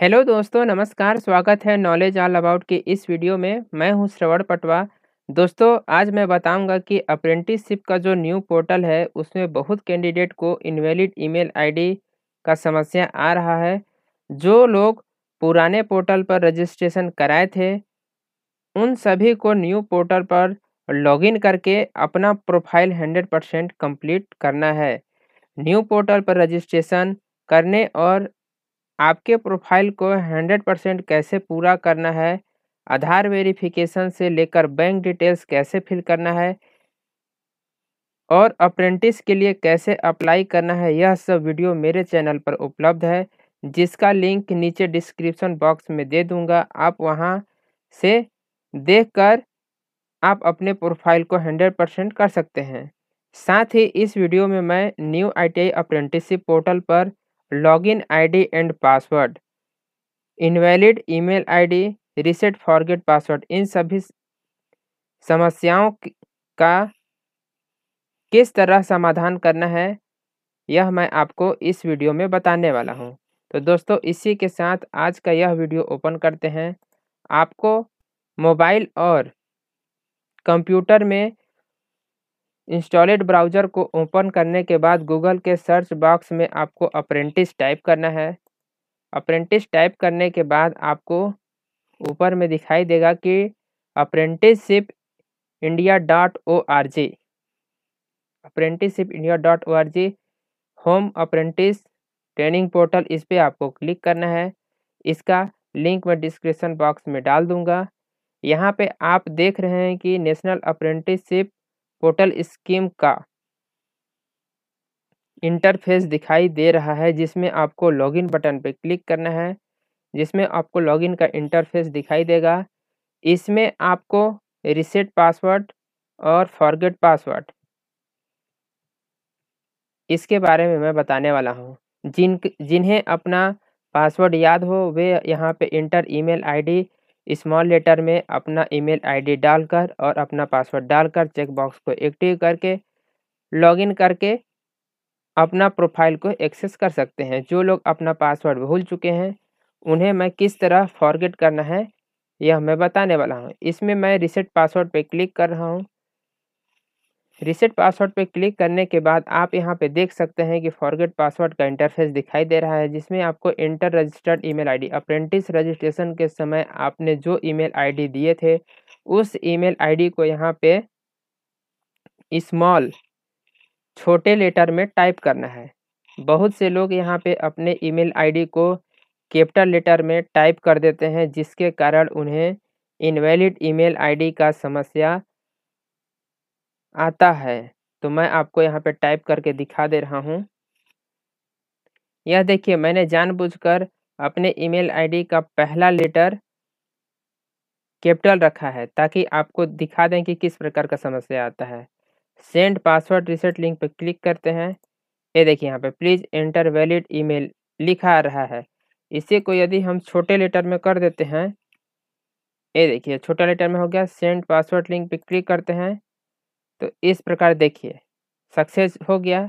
Hello दोस्तों नमस्कार स्वागत है नॉलेज ऑल अबाउट के इस वीडियो में मैं हूं श्रवण पटवा दोस्तों आज मैं बताऊंगा कि अप्रेंटिसशिप का जो न्यू पोर्टल है उसमें बहुत कैंडिडेट को इनवैलिड ईमेल आईडी का समस्या आ रहा है जो लोग पुराने पोर्टल पर रजिस्ट्रेशन कराए थे उन सभी को न्यू पोर्टल पर लॉगिन करके अपना प्रोफाइल हंड्रेड परसेंट करना है न्यू पोर्टल पर रजिस्ट्रेशन करने और आपके प्रोफाइल को 100 परसेंट कैसे पूरा करना है आधार वेरिफिकेशन से लेकर बैंक डिटेल्स कैसे फिल करना है और अप्रेंटिस के लिए कैसे अप्लाई करना है यह सब वीडियो मेरे चैनल पर उपलब्ध है जिसका लिंक नीचे डिस्क्रिप्शन बॉक्स में दे दूंगा आप वहां से देखकर आप अपने प्रोफाइल को 100 परसेंट कर सकते हैं साथ ही इस वीडियो में मैं new I T apprenticeship portal पर login id and password invalid email ID reset forget password इन सभी समस्याओं का किस तरह समाधान करना है यह मैं आपको इस वीडियो में बताने वाला हूं। तो दोस्तों इसी के साथ आज का यह वीडियो ओपन करते हैं आपको मोबाइल और कंप्यूटर में इंस्टॉलेड ब्राउज़र को ओपन करने के बाद गूगल के सर्च बॉक्स में आपको अप्रेंटिस टाइप करना है अप्रेंटिस टाइप करने के बाद आपको ऊपर में दिखाई देगा कि apprenticeship India dot O R G apprenticeship India dot O R G home apprentice training portal इस पर आपको क्लिक करना है इसका लिंक मैं डिस्क्रिप्शन बॉक्स में डाल दूंगा यहाँ पे आप देख रहे हैं कि नेशनल अप्रेंटिसशिप पोर्टल स्कीम का इंटरफेस दिखाई दे रहा है जिसमें आपको लॉगिन बटन पर क्लिक करना है जिसमें आपको लॉगिन का इंटरफेस दिखाई देगा इसमें आपको रिसेट पासवर्ड और फॉरगेट पासवर्ड इसके बारे में मैं बताने वाला हूँ जिन जिन्हें अपना पासवर्ड याद हो वे यहाँ पे enter email ID small letter में अपना ईमेल आईडी डालकर और अपना पासवर्ड डालकर चेक बॉक्स को एक्टिव करके लॉगिन करके अपना प्रोफाइल को एक्सेस कर सकते हैं जो लोग अपना पासवर्ड भूल चुके हैं उन्हें मैं किस तरह फॉरगेट करना है यह मैं बताने वाला हूँ इसमें मैं रिसेट पासवर्ड पर क्लिक कर रहा हूँ रिसेट पासवर्ड पे क्लिक करने के बाद आप यहाँ पे देख सकते हैं कि फॉरगेट पासवर्ड का इंटरफेस दिखाई दे रहा है जिसमें आपको enter registered email ID apprentice registration के समय आपने जो ईमेल आईडी दिए थे उस ईमेल आईडी को यहाँ पे स्मॉल छोटे लेटर में टाइप करना है बहुत से लोग यहाँ पे अपने ई मेल को कैपिटल लेटर में टाइप कर देते हैं जिसके कारण उन्हें इनवैलिड ई मेल का समस्या आता है, तो मैं आपको यहाँ पे टाइप करके दिखा दे रहा हूँ। यह देखिए मैंने जानबूझकर अपने ईमेल आईडी का पहला लेटर कैपिटल रखा है ताकि आपको दिखा दें कि किस प्रकार का समस्या आता है। सेंड पासवर्ड रिसेट लिंक पर क्लिक करते हैं। ये देखिए यहाँ पे प्लीज़ एंटर वैलिड ईमेल लिखा आ रहा है। इसी को यदि हम छोटे लेटर में कर देते हैं, ये देखिए छोटा लेटर में हो गया सेंड पासवर्ड लिंक पर क्लिक करते हैं। तो इस प्रकार देखिए सक्सेस हो गया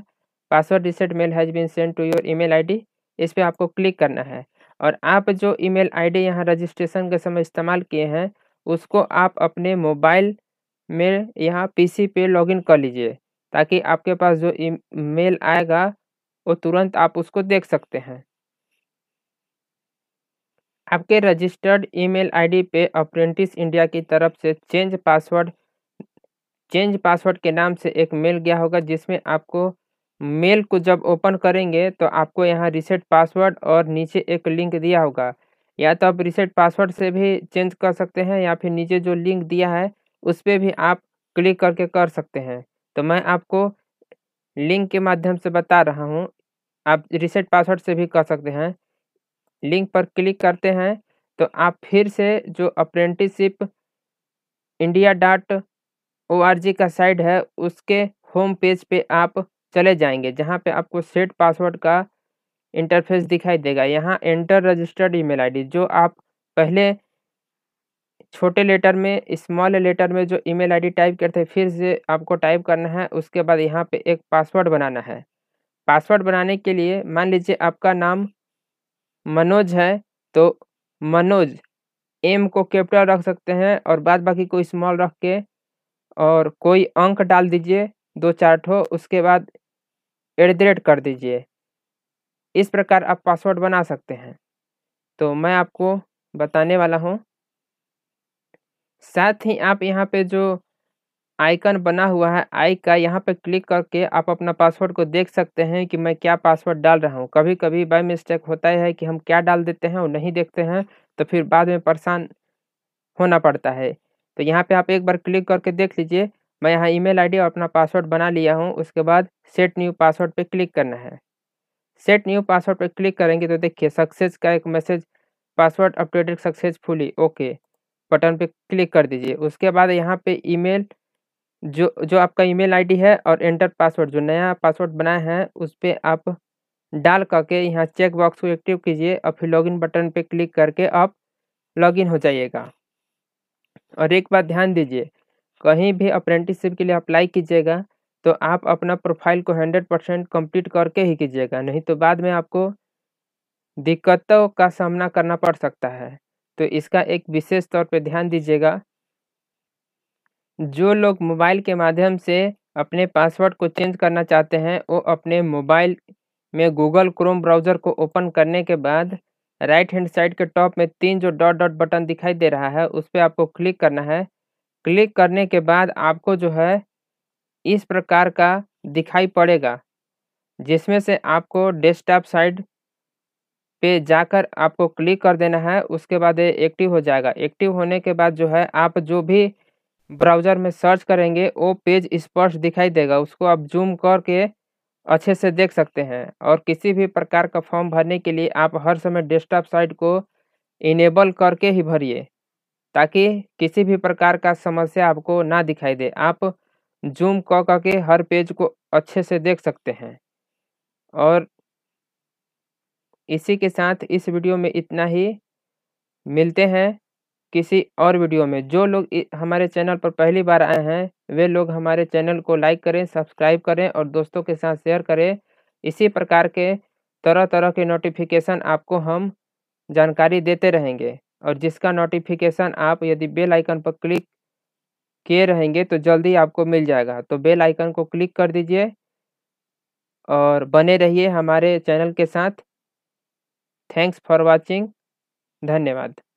password reset mail has been send to your email ID इस पर आपको क्लिक करना है और आप जो ईमेल आईडी यहाँ रजिस्ट्रेशन के समय इस्तेमाल किए हैं उसको आप अपने मोबाइल में यहाँ पीसी पे लॉगिन कर लीजिए ताकि आपके पास जो मेल आएगा वो तुरंत आप उसको देख सकते हैं आपके रजिस्टर्ड ईमेल आईडी पे अप्रेंटिस इंडिया की तरफ से चेंज पासवर्ड चेंज पासवर्ड के नाम से एक मेल गया होगा जिसमें आपको मेल को जब ओपन करेंगे तो आपको यहाँ रिसेट पासवर्ड और नीचे एक लिंक दिया होगा या तो आप रिसेट पासवर्ड से भी चेंज कर सकते हैं या फिर नीचे जो लिंक दिया है उस पर भी आप क्लिक करके कर सकते हैं तो मैं आपको लिंक के माध्यम से बता रहा हूँ आप रिसेट पासवर्ड से भी कर सकते हैं लिंक पर क्लिक करते हैं तो आप फिर से जो अप्रेंटिसिप इंडिया डॉट ओ का साइट है उसके होम पेज पे आप चले जाएंगे जहाँ पे आपको सेट पासवर्ड का इंटरफेस दिखाई देगा यहाँ एंटर रजिस्टर्ड ईमेल आईडी जो आप पहले छोटे लेटर में स्मॉल लेटर में जो ईमेल आईडी टाइप करते हैं फिर से आपको टाइप करना है उसके बाद यहाँ पे एक पासवर्ड बनाना है पासवर्ड बनाने के लिए मान लीजिए आपका नाम मनोज है तो मनोज एम को कैपिटल रख सकते हैं और बाद बाकी को स्मॉल रख के और कोई अंक डाल दीजिए दो चार ठो उसके बाद एट द रेट कर दीजिए इस प्रकार आप पासवर्ड बना सकते हैं तो मैं आपको बताने वाला हूँ साथ ही आप यहाँ पे जो आइकन बना हुआ है आई का यहाँ पे क्लिक करके आप अपना पासवर्ड को देख सकते हैं कि मैं क्या पासवर्ड डाल रहा हूँ कभी कभी बाय मिस्टेक होता है कि हम क्या डाल देते हैं और नहीं देखते हैं तो फिर बाद में परेशान होना पड़ता है तो यहाँ पे आप एक बार क्लिक करके देख लीजिए मैं यहाँ ईमेल आईडी और अपना पासवर्ड बना लिया हूँ उसके बाद सेट न्यू पासवर्ड पे क्लिक करना है सेट न्यू पासवर्ड पे क्लिक करेंगे तो देखिए सक्सेस का एक message password updated successfully okay button पे क्लिक कर दीजिए उसके बाद यहाँ पे ईमेल जो जो आपका ईमेल आईडी है और एंटर पासवर्ड जो नया पासवर्ड बनाया है उस पर आप डाल करके यहाँ चेक बॉक्स को एक्टिव कीजिए और फिर लॉगिन बटन पे क्लिक करके आप लॉगिन हो जाइएगा और एक बात ध्यान दीजिए कहीं भी अप्रेंटिसशिप के लिए अप्लाई कीजिएगा तो आप अपना प्रोफाइल को हंड्रेड परसेंट कम्प्लीट करके ही कीजिएगा नहीं तो बाद में आपको दिक्कतों का सामना करना पड़ सकता है तो इसका एक विशेष तौर पर ध्यान दीजिएगा जो लोग मोबाइल के माध्यम से अपने पासवर्ड को चेंज करना चाहते हैं वो अपने मोबाइल में गूगल क्रोम ब्राउज़र को ओपन करने के बाद राइट हैंड साइड के टॉप में तीन जो डॉट डॉट बटन दिखाई दे रहा है उस पर आपको क्लिक करना है क्लिक करने के बाद आपको जो है इस प्रकार का दिखाई पड़ेगा जिसमें से आपको डेस्कटॉप साइड पे जाकर आपको क्लिक कर देना है उसके बाद ये एक्टिव हो जाएगा एक्टिव होने के बाद जो है आप जो भी ब्राउज़र में सर्च करेंगे वो पेज स्पर्श दिखाई देगा उसको आप जूम करके अच्छे से देख सकते हैं और किसी भी प्रकार का फॉर्म भरने के लिए आप हर समय डेस्कटॉप साइट को इनेबल करके ही भरिए ताकि किसी भी प्रकार का समस्या आपको ना दिखाई दे आप जूम कर करके हर पेज को अच्छे से देख सकते हैं और इसी के साथ इस वीडियो में इतना ही मिलते हैं किसी और वीडियो में जो लोग हमारे चैनल पर पहली बार आए हैं वे लोग हमारे चैनल को लाइक करें सब्सक्राइब करें और दोस्तों के साथ शेयर करें इसी प्रकार के तरह तरह के नोटिफिकेशन आपको हम जानकारी देते रहेंगे और जिसका नोटिफिकेशन आप यदि बेल आइकन पर क्लिक किए रहेंगे तो जल्दी आपको मिल जाएगा तो बेल आइकन को क्लिक कर दीजिए और बने रहिए हमारे चैनल के साथ थैंक्स फॉर वॉचिंग धन्यवाद